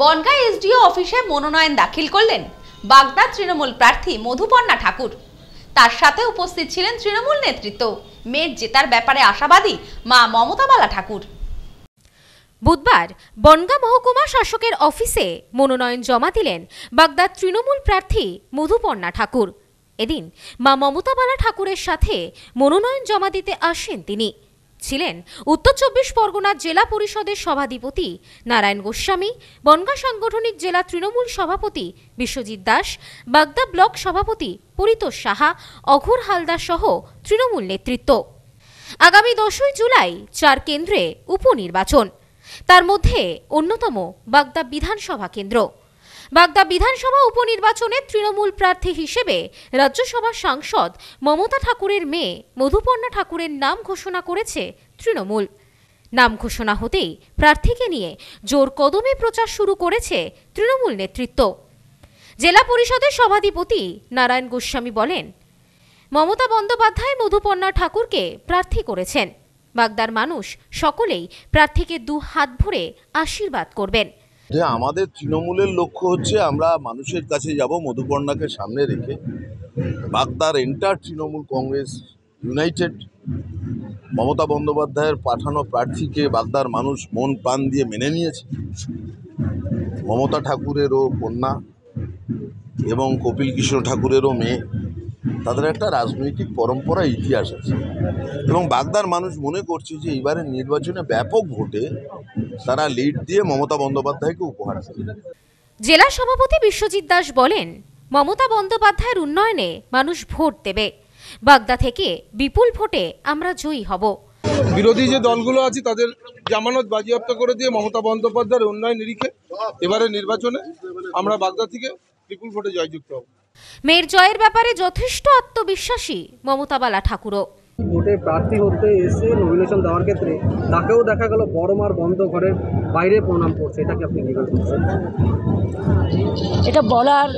Bongaon SDO অফিসে মনোনয়ন দাখিল করলেন বাগদা তৃণমূল প্রার্থী মধুপর্ণা ঠাকুর তার সাথে উপস্থিত ছিলেন তৃণমূল নেতৃত্ব মেয়ের জেতার ব্যাপারে আশাবাদী মা মমতাবালা ঠাকুর বুধবার বনগা মহকুমা শাসকের অফিসে মনোনয়ন জমা দিলেন বাগদার তৃণমূল প্রার্থী মধুপর্ণা ঠাকুর এদিন মা মমতাবালা ঠাকুরের সাথে মনোনয়ন জমা দিতে আসেন তিনি ছিলেন উত্তর চব্বিশ পরগনার জেলা পরিষদের সভাধিপতি নারায়ণ গোস্বামী বনগা সাংগঠনিক জেলা তৃণমূল সভাপতি বিশ্বজিৎ দাস বাগদা ব্লক সভাপতি পরিতোষ সাহা অঘোর হালদার সহ তৃণমূল নেতৃত্ব আগামী দশই জুলাই চার কেন্দ্রে উপনির্বাচন তার মধ্যে অন্যতম বাগদা বিধানসভা কেন্দ্র বাগদা বিধানসভা উপনির্বাচনে তৃণমূল প্রার্থী হিসেবে রাজ্যসভা সাংসদ মমতা ঠাকুরের মেয়ে মধুপর্ণা ঠাকুরের নাম ঘোষণা করেছে তৃণমূল নাম ঘোষণা হতেই প্রার্থীকে নিয়ে জোর কদমে প্রচার শুরু করেছে তৃণমূল নেতৃত্ব জেলা পরিষদের সভাধিপতি নারায়ণ গোস্বামী বলেন মমতা বন্দ্যোপাধ্যায় মধুপর্ণা ঠাকুরকে প্রার্থী করেছেন বাগদার মানুষ সকলেই প্রার্থীকে দু হাত ভরে আশীর্বাদ করবেন যে আমাদের তৃণমূলের লক্ষ্য হচ্ছে আমরা মানুষের কাছে যাব মধুপর্ণাকে সামনে রেখে বাগদার এন্টার তৃণমূল কংগ্রেস ইউনাইটেড মমতা বন্দ্যোপাধ্যায়ের পাঠানো প্রার্থীকে বাগদার মানুষ মন প্রাণ দিয়ে মেনে নিয়েছে মমতা ঠাকুরেরও কন্যা এবং কপিল কৃষ্ণ ঠাকুরেরও মেয়ে তাদের একটা রাজনৈতিক পরম্পরা ইতিহাস আছে এবং বাগদার মানুষ মনে করছে যে এবারের নির্বাচনে ব্যাপক ভোটে তারা লিড দিয়ে মমতা বন্দ্যোপাধ্যায়কে উপহার জেলা সভাপতি বিশ্বজিৎ দাস বলেন মমতা বন্দ্যোপাধ্যায়ের উন্নয়নে মানুষ ভোট দেবে বাগদা থেকে বিপুল ভোটে আমরা জয়ী হব বিরোধী যে দলগুলো আছে তাদের জামানত বাজেয়াপ্ত করে দিয়ে মমতা বন্দ্যোপাধ্যায়ের উন্নয়ন নিরিখে এবারে নির্বাচনে আমরা বাগদা থেকে ত্রিপুল ভোটে জয়যুক্ত হব মেয়ের জয়ের ব্যাপারে যথেষ্ট আত্মবিশ্বাসী মমতা বালা ঠাকুরও ভোটে প্রার্থী হতে এসে নমিনেশন দেওয়ার ক্ষেত্রে তাকেও দেখা গেল বড় মার বন্ধ ঘরের বাইরে প্রণাম করছে এটাকে আপনি কী করছেন এটা বলার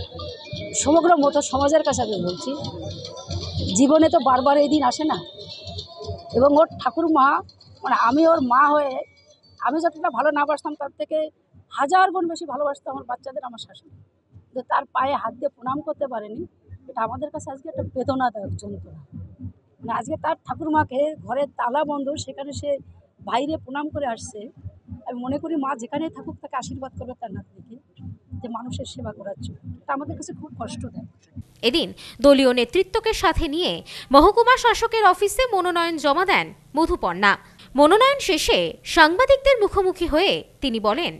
সমগ্র মতো সমাজের কাছে আমি বলছি জীবনে তো বারবার এই দিন আসে না এবং ওর ঠাকুর মা মানে আমি ওর মা হয়ে আমি যতটা ভালো না বাসতাম তার থেকে হাজার গুণ বেশি ভালোবাসতাম আমার বাচ্চাদের আমার শাশুড়ি যে তার পায়ে হাত দিয়ে প্রণাম করতে পারেনি এটা আমাদের কাছে আজকে একটা বেদনাদায়ক যন্ত্রণা মানে আজকে তার ঠাকুরমাকে ঘরের তালা বন্ধ সেখানে সে বাইরে প্রণাম করে আসছে আমি মনে করি মা যেখানেই থাকুক তাকে আশীর্বাদ করবে তার নাতনিকে যে মানুষের সেবা করার জন্য এটা আমাদের কাছে খুব কষ্ট দেয় এদিন দলীয় নেতৃত্বকে সাথে নিয়ে মহকুমা শাসকের অফিসে মনোনয়ন জমা দেন মধুপর্ণা মনোনয়ন শেষে সাংবাদিকদের মুখোমুখি হয়ে তিনি বলেন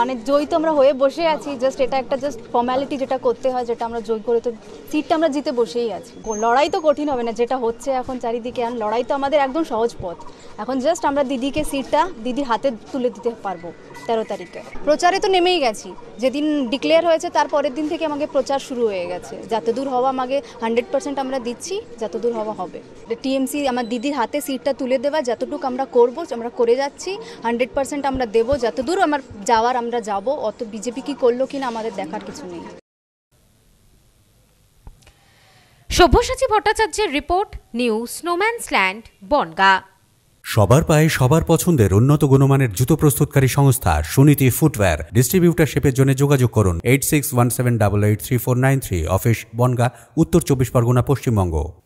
মানে জয় তো আমরা হয়ে বসে আছি জাস্ট এটা একটা জাস্ট ফর্ম্যালিটি যেটা করতে হয় যেটা আমরা জয় করে তো সিটটা আমরা জিতে বসেই আছি লড়াই তো কঠিন হবে না যেটা হচ্ছে এখন চারিদিকে আর লড়াই তো আমাদের একদম সহজ পথ এখন জাস্ট আমরা দিদিকে সিটটা দিদির হাতে তুলে দিতে পারবো তেরো তারিখে প্রচারে তো নেমেই গেছি যেদিন ডিক্লেয়ার হয়েছে তার পরের দিন থেকে আমাকে প্রচার শুরু হয়ে গেছে যত দূর হওয়া আমাকে হান্ড্রেড পার্সেন্ট আমরা দিচ্ছি যত দূর হওয়া হবে টিএমসি আমার দিদির হাতে সিটটা তুলে দেওয়া যতটুকু আমরা করবো আমরা করে যাচ্ছি হান্ড্রেড পার্সেন্ট আমরা দেবো যতদূর আমার যাওয়া আবার আমরা যাব অত বিজেপি কি করলো কিনা আমাদের দেখার কিছু নেই সব্যসাচী ভট্টাচার্যের report new snowman's land Bongaon সবার পায়ে সবার পছন্দের উন্নত গুণমানের জুতো প্রস্তুতকারী সংস্থা সুনীতি ফুটওয়্যার ডিস্ট্রিবিউটারশিপের জন্য যোগাযোগ করুন eight six one seven double eight three four nine three office Bongaon উত্তর চব্বিশ পরগনা পশ্চিমবঙ্গ